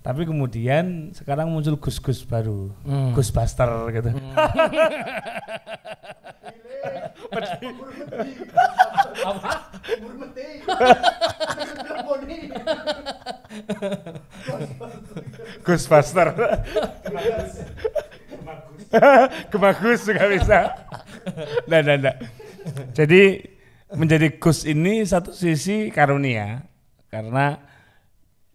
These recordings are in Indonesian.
Tapi kemudian sekarang muncul gus-gus baru, hmm. gus buster gitu. Hmm. Gus buster. Kemagus juga bisa. Nah, nah, nah. Jadi menjadi gus ini satu sisi karunia karena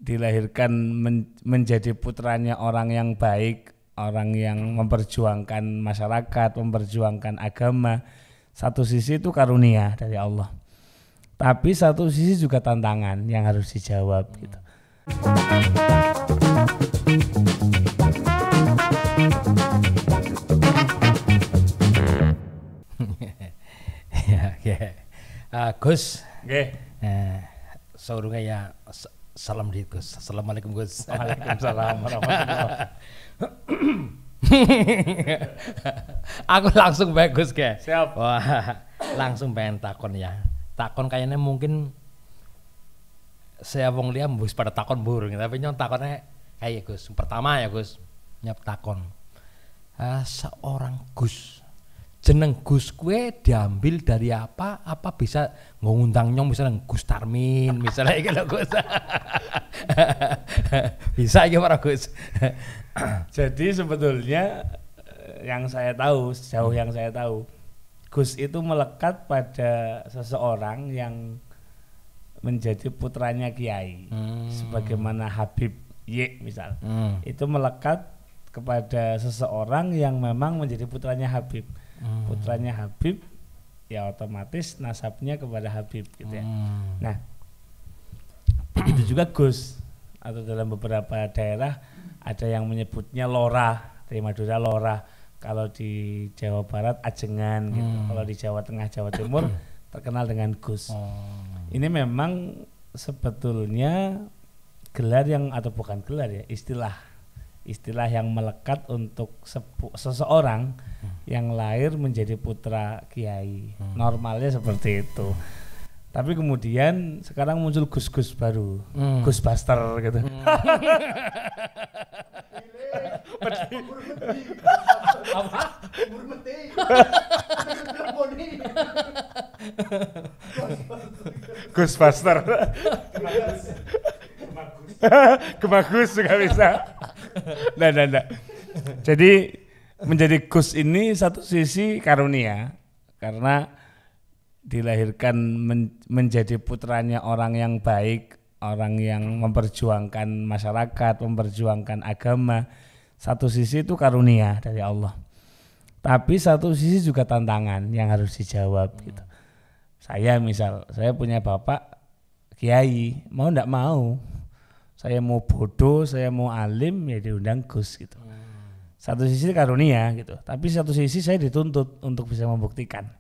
dilahirkan men menjadi putranya orang yang baik, orang yang memperjuangkan masyarakat, memperjuangkan agama. Satu sisi itu karunia dari Allah. Tapi satu sisi juga tantangan yang harus dijawab gitu. ya, oke. Ah, Gus. seorangnya eh, ya Salam di Gus. Assalamualaikum Gus. Waalaikumsalam Aku langsung baik Gus ke. Siap. Wah, langsung pengen takon ya. Takon kayaknya mungkin saya wong liam bus pada takon burung tapi nyong takonnya kayak Gus. Pertama ya Gus, nyap takon. Uh, seorang Gus jeneng Gus kue diambil dari apa apa bisa ngundang nyong misalnya Gus Tarmin misalnya iki lho Gus bisa iki para Gus jadi sebetulnya eh, yang saya tahu sejauh yang saya tahu Gus itu melekat pada seseorang yang menjadi putranya Kiai hmm. sebagaimana Habib Y misal hmm. itu melekat kepada seseorang yang memang menjadi putranya Habib putranya Habib ya otomatis nasabnya kepada Habib gitu ya. Hmm. Nah, itu juga Gus atau dalam beberapa daerah ada yang menyebutnya Lora, dari Madura Lora. Kalau di Jawa Barat Ajengan gitu. hmm. gitu. Kalau di Jawa Tengah Jawa Timur terkenal dengan Gus. Hmm. Ini memang sebetulnya gelar yang atau bukan gelar ya, istilah istilah yang melekat untuk seseorang hmm. yang lahir menjadi putra kiai. Hmm. Normalnya seperti itu. Tapi kemudian sekarang muncul gus-gus baru, hmm. gus buster gitu. Hmm. gus buster. Gemagus juga bisa. Nggak, nggak, nggak. Jadi menjadi Gus ini satu sisi karunia karena dilahirkan men menjadi putranya orang yang baik, orang yang memperjuangkan masyarakat, memperjuangkan agama. Satu sisi itu karunia dari Allah. Tapi satu sisi juga tantangan yang harus dijawab hmm. gitu. Saya misal, saya punya bapak kiai, mau ndak mau saya mau bodoh, saya mau alim ya diundang Gus gitu. Satu sisi karunia gitu, tapi satu sisi saya dituntut untuk bisa membuktikan.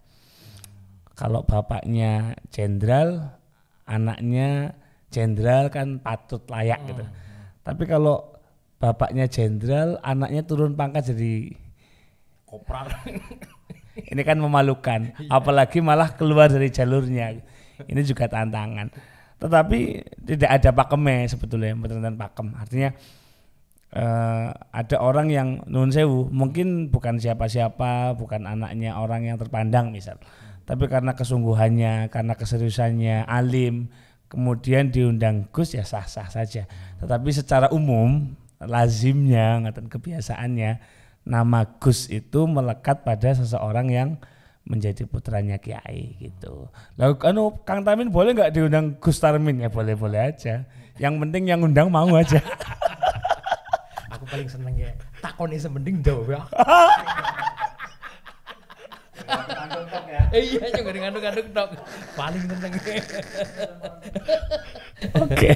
Kalau bapaknya jenderal, anaknya jenderal kan patut layak gitu. Hmm. Tapi kalau bapaknya jenderal, anaknya turun pangkat jadi kopral. ini kan memalukan, iya. apalagi malah keluar dari jalurnya. Ini juga tantangan tetapi tidak ada pakemnya sebetulnya pemerintahan pakem artinya uh, ada orang yang nun sewu mungkin bukan siapa-siapa bukan anaknya orang yang terpandang misal tapi karena kesungguhannya karena keseriusannya alim kemudian diundang Gus ya sah-sah saja tetapi secara umum lazimnya ngatain kebiasaannya nama Gus itu melekat pada seseorang yang menjadi putranya Kiai gitu. Lalu anu Kang Tamin boleh nggak diundang Gus Tarmin ya boleh boleh aja. Yang penting yang undang mau aja. Aku paling seneng ya takoni sebending jauh ya. Iya juga dengan aduk-aduk Paling seneng. Oke.